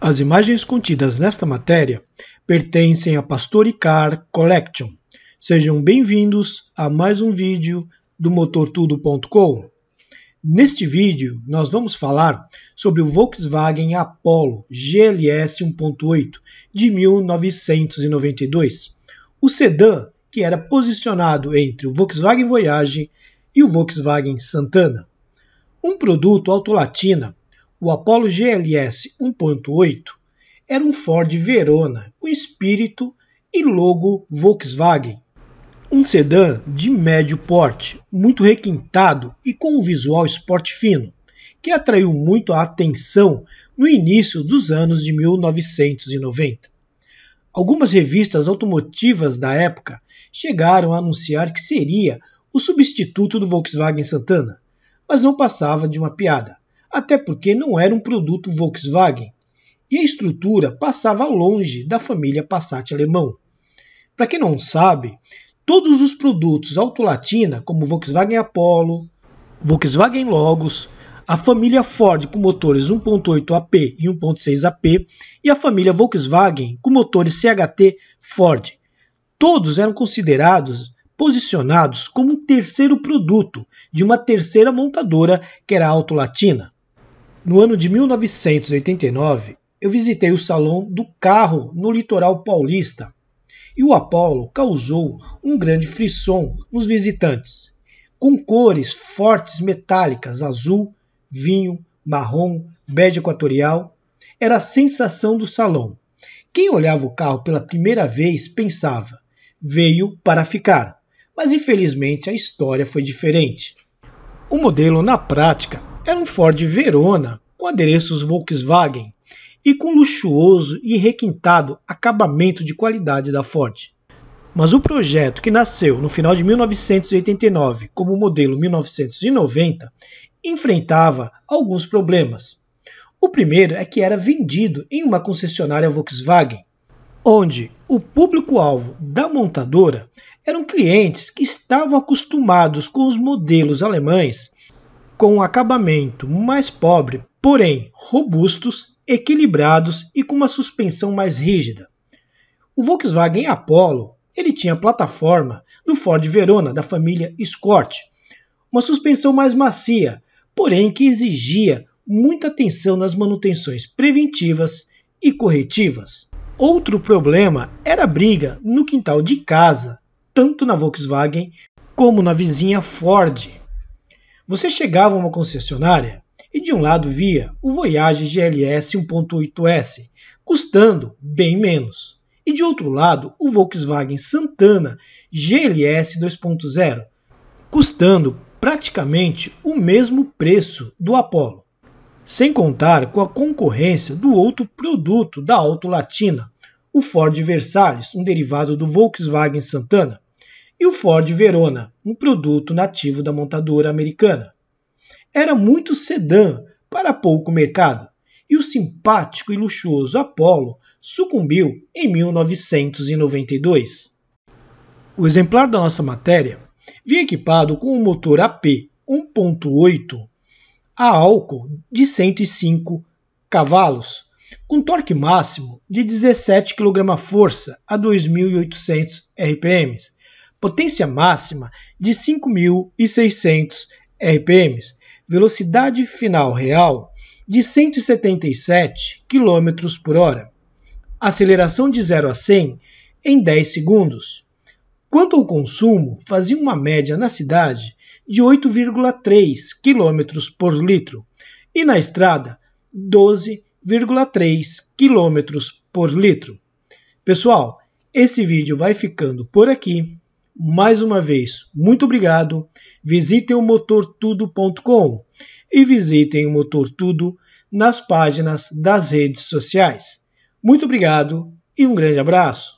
As imagens contidas nesta matéria pertencem à Pastoricar Collection. Sejam bem-vindos a mais um vídeo do motortudo.com. Neste vídeo, nós vamos falar sobre o Volkswagen Apollo GLS 1.8 de 1992. O sedã que era posicionado entre o Volkswagen Voyage e o Volkswagen Santana. Um produto autolatina o Apollo GLS 1.8 era um Ford Verona com espírito e logo Volkswagen. Um sedã de médio porte, muito requintado e com um visual esporte fino, que atraiu muito a atenção no início dos anos de 1990. Algumas revistas automotivas da época chegaram a anunciar que seria o substituto do Volkswagen Santana, mas não passava de uma piada até porque não era um produto Volkswagen e a estrutura passava longe da família Passat alemão. Para quem não sabe, todos os produtos Autolatina, como Volkswagen Apollo, Volkswagen Logos, a família Ford com motores 1.8 AP e 1.6 AP e a família Volkswagen com motores CHT Ford. Todos eram considerados posicionados como um terceiro produto de uma terceira montadora que era a Autolatina. No ano de 1989, eu visitei o Salão do Carro no litoral paulista e o Apollo causou um grande frisson nos visitantes, com cores fortes metálicas azul, vinho, marrom, bege equatorial. Era a sensação do salão. Quem olhava o carro pela primeira vez pensava: veio para ficar. Mas infelizmente a história foi diferente. O modelo, na prática, era um Ford Verona com adereços Volkswagen e com luxuoso e requintado acabamento de qualidade da Ford. Mas o projeto, que nasceu no final de 1989 como modelo 1990, enfrentava alguns problemas. O primeiro é que era vendido em uma concessionária Volkswagen, onde o público-alvo da montadora eram clientes que estavam acostumados com os modelos alemães com acabamento mais pobre, porém robustos, equilibrados e com uma suspensão mais rígida. O Volkswagen Apollo ele tinha plataforma do Ford Verona da família Escort, uma suspensão mais macia, porém que exigia muita atenção nas manutenções preventivas e corretivas. Outro problema era a briga no quintal de casa, tanto na Volkswagen como na vizinha Ford. Você chegava a uma concessionária e de um lado via o Voyage GLS 1.8S, custando bem menos, e de outro lado o Volkswagen Santana GLS 2.0, custando praticamente o mesmo preço do Apollo. Sem contar com a concorrência do outro produto da Auto Latina, o Ford Versalhes, um derivado do Volkswagen Santana, e o Ford Verona, um produto nativo da montadora americana. Era muito sedã para pouco mercado, e o simpático e luxuoso Apollo sucumbiu em 1992. O exemplar da nossa matéria vinha equipado com o um motor AP 1.8 a álcool de 105 cavalos, com torque máximo de 17 kgf a 2.800 RPMs potência máxima de 5.600 RPM, velocidade final real de 177 km por hora, aceleração de 0 a 100 em 10 segundos. Quanto ao consumo, fazia uma média na cidade de 8,3 km por litro e na estrada 12,3 km por litro. Pessoal, esse vídeo vai ficando por aqui mais uma vez, muito obrigado. Visitem o motortudo.com e visitem o Motor Tudo nas páginas das redes sociais. Muito obrigado e um grande abraço.